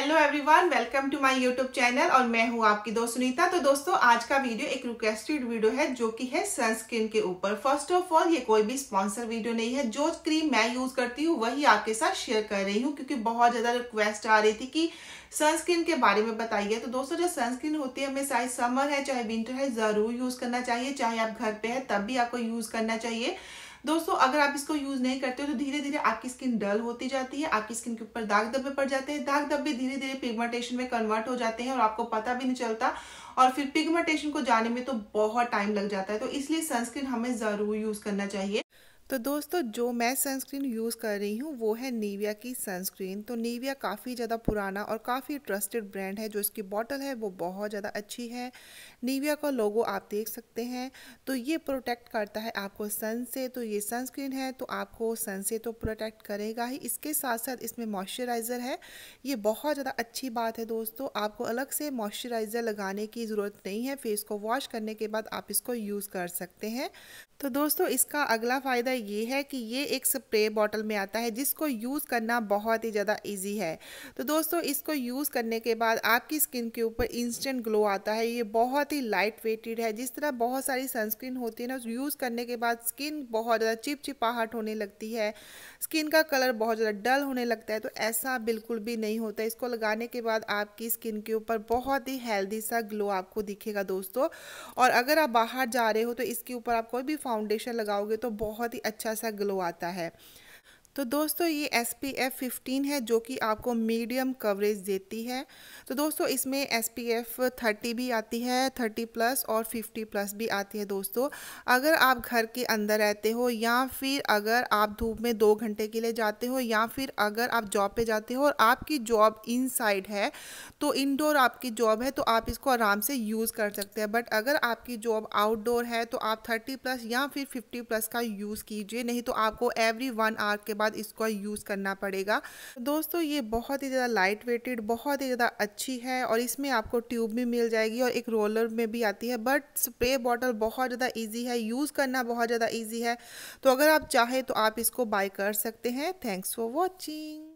hello everyone welcome to my YouTube channel और मैं हूं आपकी दोस्त सुनीता तो दोस्तों आज का वीडियो एक रिक्वेस्टेड वीडियो है जो कि है सनस्क्रीन के ऊपर फर्स्ट ऑफ ऑल ये कोई भी स्पॉन्सर वीडियो नहीं है जो क्रीम मैं यूज करती हूँ वही आपके साथ शेयर कर रही हूँ क्योंकि बहुत ज्यादा रिक्वेस्ट आ रही थी कि सनस्क्रीन के बारे में बताइए तो दोस्तों जो सनस्क्रीन होती है हमें चाहे समर है चाहे विंटर है जरूर यूज करना चाहिए चाहे आप घर पे है तब भी आपको यूज करना चाहिए दोस्तों अगर आप इसको यूज नहीं करते हो तो धीरे धीरे आपकी स्किन डल होती जाती है आपकी स्किन के ऊपर दाग धब्बे पड़ जाते हैं दाग धब्बे धीरे धीरे पिगमेंटेशन में कन्वर्ट हो जाते हैं और आपको पता भी नहीं चलता और फिर पिगमेंटेशन को जाने में तो बहुत टाइम लग जाता है तो इसलिए सनस्क्रीन हमें जरूर यूज करना चाहिए तो दोस्तों जो मैं सनस्क्रीन यूज़ कर रही हूँ वो है नीविया की सनस्क्रीन तो नीविया काफ़ी ज़्यादा पुराना और काफ़ी ट्रस्टेड ब्रांड है जो इसकी बॉटल है वो बहुत ज़्यादा अच्छी है नीविया का लोगो आप देख सकते हैं तो ये प्रोटेक्ट करता है आपको सन से तो ये सनस्क्रीन है तो आपको सन से तो प्रोटेक्ट करेगा ही इसके साथ साथ इसमें मॉइस्चराइज़र है ये बहुत ज़्यादा अच्छी बात है दोस्तों आपको अलग से मॉइस्चराइज़र लगाने की ज़रूरत नहीं है फेस को वॉश करने के बाद आप इसको यूज़ कर सकते हैं तो दोस्तों इसका अगला फ़ायदा ये है कि ये एक स्प्रे बॉटल में आता है जिसको यूज़ करना बहुत ही ज़्यादा ईजी है तो दोस्तों इसको यूज़ करने के बाद आपकी स्किन के ऊपर इंस्टेंट ग्लो आता है ये बहुत ही लाइट वेटेड है जिस तरह बहुत सारी सनस्क्रीन होती है ना यूज़ करने के बाद स्किन बहुत ज़्यादा चिपचिपाहट होने लगती है स्किन का कलर बहुत ज़्यादा डल होने लगता है तो ऐसा बिल्कुल भी नहीं होता इसको लगाने के बाद आपकी स्किन के ऊपर बहुत ही हेल्दी सा ग्लो आपको दिखेगा दोस्तों और अगर आप बाहर जा रहे हो तो इसके ऊपर आप कोई भी फाउंडेशन लगाओगे तो बहुत ही अच्छा सा ग्लो आता है तो दोस्तों ये एस पी एफ़ फिफ्टीन है जो कि आपको मीडियम कवरेज देती है तो दोस्तों इसमें एस पी एफ़ थर्टी भी आती है थर्टी प्लस और फिफ्टी प्लस भी आती है दोस्तों अगर आप घर के अंदर रहते हो या फिर अगर आप धूप में दो घंटे के लिए जाते हो या फिर अगर आप जॉब पे जाते हो और आपकी जॉब इनसाइड है तो इनडोर आपकी जॉब है तो आप इसको आराम से यूज़ कर सकते हैं बट अगर आपकी जॉब आउटडोर है तो आप थर्टी प्लस या फिर फिफ्टी प्लस का यूज़ कीजिए नहीं तो आपको एवरी वन आवर के बाद इसको यूज़ करना पड़ेगा दोस्तों ये बहुत ही ज़्यादा लाइट वेटेड बहुत ही ज़्यादा अच्छी है और इसमें आपको ट्यूब भी मिल जाएगी और एक रोलर में भी आती है बट स्प्रे बॉटल बहुत ज़्यादा ईजी है यूज़ करना बहुत ज़्यादा ईजी है तो अगर आप चाहें तो आप इसको बाय कर सकते हैं थैंक्स फॉर वॉचिंग